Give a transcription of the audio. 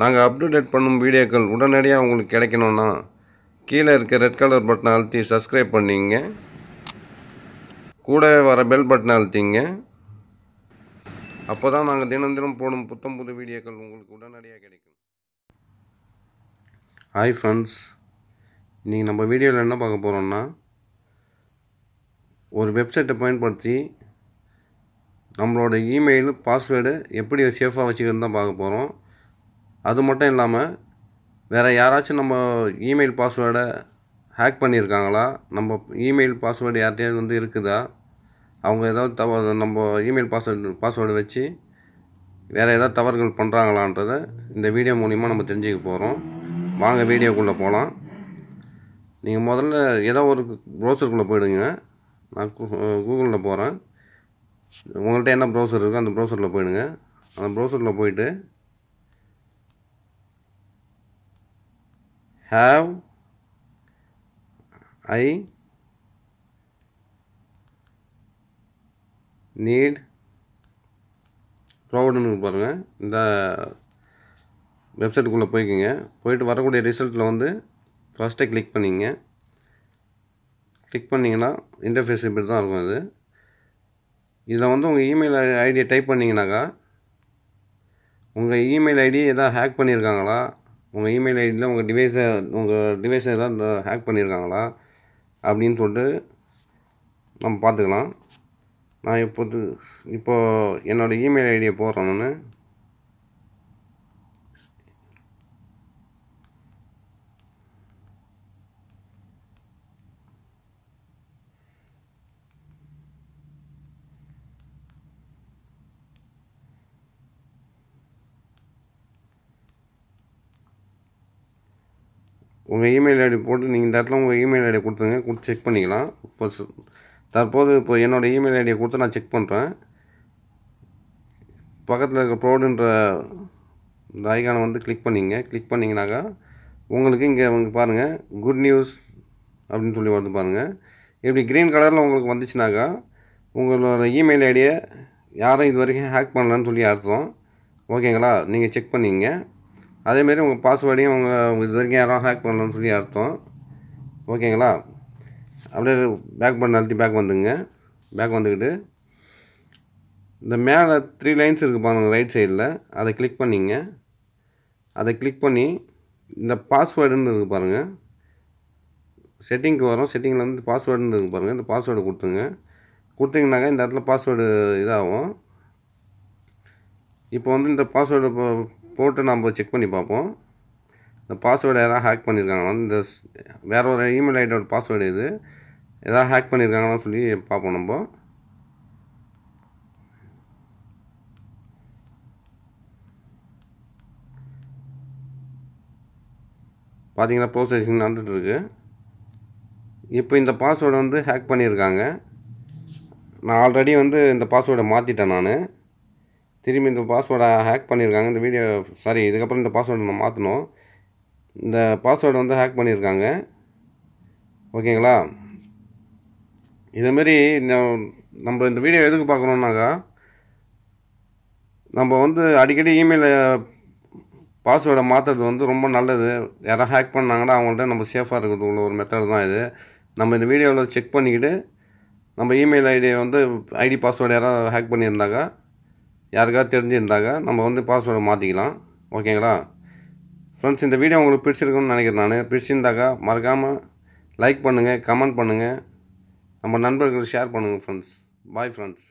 நாங்கள் அப்டுடேட் பண்ணும் வீடியோக்கள் உடனடியாக உங்களுக்கு கிடைக்கணும்னா கீழே இருக்க ரெட் கலர் பட்டனை அழுத்தி சப்ஸ்கிரைப் பண்ணிங்க கூட வர பெல் பட்டனை அழுத்திங்க அப்போ தான் நாங்கள் தினம் தினம் போடும் புத்தம் புது வீடியோக்கள் உங்களுக்கு உடனடியாக கிடைக்கும் ஹாய் ஃப்ரெண்ட்ஸ் இன்றைக்கி நம்ம வீடியோவில் என்ன பார்க்க போகிறோம்னா ஒரு வெப்சைட்டை பயன்படுத்தி நம்மளோட இமெயில் பாஸ்வேர்டு எப்படி சேஃபாக வச்சுக்கிறது தான் பார்க்க போகிறோம் அது மட்டும் இல்லாமல் வேறு யாராச்சும் நம்ம இமெயில் பாஸ்வேர்டை ஹேக் பண்ணியிருக்காங்களா நம்ம இமெயில் பாஸ்வேர்டு யார்கிட்டையாவது வந்து இருக்குதா அவங்க ஏதாவது தவறு நம்ம இமெயில் பாஸ்வேர்டு பாஸ்வேர்டு வச்சு வேறு ஏதாவது தவறுகள் பண்ணுறாங்களான்றதை இந்த வீடியோ மூலிமா நம்ம தெரிஞ்சுக்க போகிறோம் வாங்க வீடியோக்குள்ளே போகலாம் நீங்கள் முதல்ல ஏதோ ஒரு ப்ரௌசருக்குள்ளே போயிடுங்க நான் கூகுளில் போகிறேன் உங்கள்கிட்ட என்ன ப்ரௌசர் இருக்கோ அந்த ப்ரௌசரில் போயிடுங்க அந்த ப்ரௌசரில் போயிட்டு have I நீட் ப்ரொவைடுன்னு பாருங்கள் இந்த வெப்சைட்டுக்குள்ளே போய்க்குங்க போயிட்டு வரக்கூடிய ரிசல்ட்டில் வந்து ஃபஸ்ட்டே கிளிக் பண்ணிங்க கிளிக் பண்ணிங்கன்னா இன்டர்ஃபேஸ் இப்படி தான் இருக்கும் அது இதில் வந்து உங்கள் இமெயில் ஐடியை டைப் பண்ணிங்கனாக்கா உங்கள் இமெயில் ஐடி எதாவது ஹேக் பண்ணியிருக்காங்களா உங்கள் இமெயில் ஐடியில் உங்கள் டிவைஸை உங்கள் டிவைஸை ஏதாவது ஹேக் பண்ணியிருக்காங்களா அப்படின்னு சொல்லிட்டு நம்ம பார்த்துக்கலாம் நான் இப்போது இப்போது என்னோடய இமெயில் ஐடியை போடுறேன் நான் உங்கள் இமெயில் ஐடி போட்டு நீங்கள் இந்த இடத்துல உங்கள் இமெயில் ஐடி கொடுத்துங்க கொடுத்து செக் பண்ணிக்கலாம் இப்போ தற்போது இப்போ என்னோடய இமெயில் ஐடியை கொடுத்து நான் செக் பண்ணுறேன் பக்கத்தில் இருக்க ப்ரௌடுன்ற இந்த ஐகானை வந்து கிளிக் பண்ணிங்க கிளிக் பண்ணிங்கனாக்கா உங்களுக்கு இங்கே வந்து பாருங்கள் குட் நியூஸ் அப்படின்னு சொல்லி வந்து பாருங்கள் இப்படி க்ரீன் கலரில் உங்களுக்கு வந்துச்சுனாக்கா உங்களோட இமெயில் ஐடியை யாரும் இது வரைக்கும் ஹேக் பண்ணலான்னு சொல்லி அர்த்தம் ஓகேங்களா நீங்கள் செக் பண்ணிங்க அதேமாரி உங்கள் பாஸ்வேர்டையும் உங்கள் இது வரைக்கும் யாரும் ஹேக் பண்ணலன்னு சொல்லி அர்த்தம் ஓகேங்களா அப்படியே பேக் பண்ண அழுத்தி பேக் வந்துங்க பேக் வந்துக்கிட்டு இந்த மேலே த்ரீ லைன்ஸ் இருக்குது பாருங்கள் ரைட் சைடில் அதை கிளிக் பண்ணிங்க அதை கிளிக் பண்ணி இந்த பாஸ்வேர்டுன்னு இருக்குது பாருங்கள் செட்டிங்க்கு வரும் செட்டிங்கில் வந்து பாஸ்வேர்டுன்னு இருக்குது பாருங்கள் இந்த பாஸ்வேர்டு கொடுத்துங்க கொடுத்தீங்கனாக்கா இந்த இடத்துல பாஸ்வேர்டு இதாகும் இப்போ வந்து இந்த பாஸ்வேர்டு போட்டு நம்ம செக் பண்ணி பார்ப்போம் இந்த பாஸ்வேர்டு யாராவது ஹேக் பண்ணியிருக்காங்களான்னு இந்த வேறு ஒரு இமெயில் ஐடியோட பாஸ்வேர்டு இது எதாவது ஹேக் பண்ணியிருக்காங்களான்னு சொல்லி பார்ப்போம் நம்ம பார்த்தீங்கன்னா ப்ரோசஸிங் நடந்துகிட்ருக்கு இப்போ இந்த பாஸ்வேர்டை வந்து ஹேக் பண்ணியிருக்காங்க நான் ஆல்ரெடி வந்து இந்த பாஸ்வேர்டை மாற்றிட்டேன் நான் திரும்பி இந்த பாஸ்வேர்டை ஹேக் பண்ணியிருக்காங்க இந்த வீடியோ சாரி இதுக்கப்புறம் இந்த பாஸ்வேர்டை நம்ம மாற்றணும் இந்த பாஸ்வேர்டை வந்து ஹேக் பண்ணியிருக்காங்க ஓகேங்களா இதேமாரி நம்ம இந்த வீடியோ எதுக்கு பார்க்குறோம்னாக்கா நம்ம வந்து அடிக்கடி இமெயில் பாஸ்வேர்டை மாற்றுறது வந்து ரொம்ப நல்லது யாராவது ஹேக் பண்ணாங்கன்னா அவங்கள்ட்ட நம்ம சேஃபாக இருக்கிறது உள்ள ஒரு மெத்தட் தான் இது நம்ம இந்த வீடியோவில் செக் பண்ணிக்கிட்டு நம்ம இமெயில் ஐடியை வந்து ஐடி பாஸ்வேர்டு யாராவது ஹேக் பண்ணியிருந்தாக்கா யாருக்காவது தெரிஞ்சிருந்தாக்கா நம்ம வந்து பாஸ்வேர்டை மாற்றிக்கலாம் ஓகேங்களா ஃப்ரெண்ட்ஸ் இந்த வீடியோ உங்களுக்கு பிடிச்சிருக்குன்னு நினைக்கிறேன் நான் பிடிச்சிருந்தாக்கா மறக்காமல் லைக் பண்ணுங்கள் கமெண்ட் பண்ணுங்கள் நம்ம நண்பர்களுக்கு ஷேர் பண்ணுங்கள் ஃப்ரெண்ட்ஸ் பாய் ஃப்ரெண்ட்ஸ்